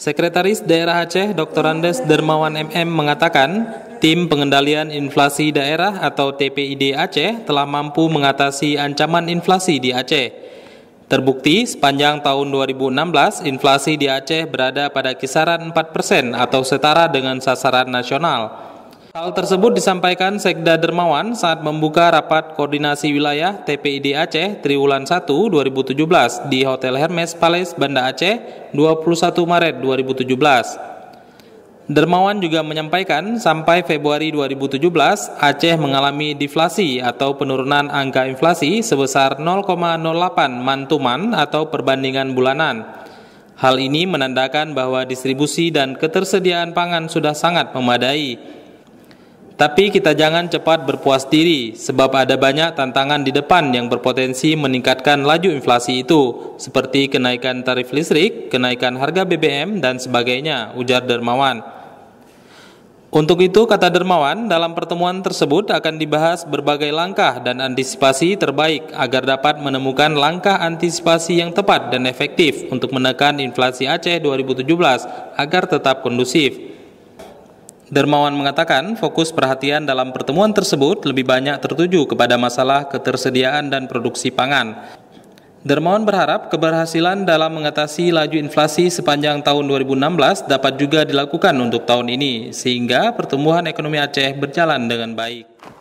Sekretaris Daerah Aceh Dr. Andes Dermawan MM mengatakan, Tim Pengendalian Inflasi Daerah atau TPID Aceh telah mampu mengatasi ancaman inflasi di Aceh. Terbukti sepanjang tahun 2016 inflasi di Aceh berada pada kisaran 4% persen atau setara dengan sasaran nasional. Hal tersebut disampaikan Sekda Dermawan saat membuka rapat koordinasi wilayah TPID Aceh Triwulan 1 2017 di Hotel Hermes Palace Banda Aceh 21 Maret 2017. Dermawan juga menyampaikan sampai Februari 2017 Aceh mengalami deflasi atau penurunan angka inflasi sebesar 0,08 mantuman atau perbandingan bulanan. Hal ini menandakan bahwa distribusi dan ketersediaan pangan sudah sangat memadai tapi kita jangan cepat berpuas diri sebab ada banyak tantangan di depan yang berpotensi meningkatkan laju inflasi itu seperti kenaikan tarif listrik, kenaikan harga BBM dan sebagainya, ujar Dermawan. Untuk itu, kata Dermawan, dalam pertemuan tersebut akan dibahas berbagai langkah dan antisipasi terbaik agar dapat menemukan langkah antisipasi yang tepat dan efektif untuk menekan inflasi Aceh 2017 agar tetap kondusif. Dermawan mengatakan fokus perhatian dalam pertemuan tersebut lebih banyak tertuju kepada masalah ketersediaan dan produksi pangan. Dermawan berharap keberhasilan dalam mengatasi laju inflasi sepanjang tahun 2016 dapat juga dilakukan untuk tahun ini, sehingga pertumbuhan ekonomi Aceh berjalan dengan baik.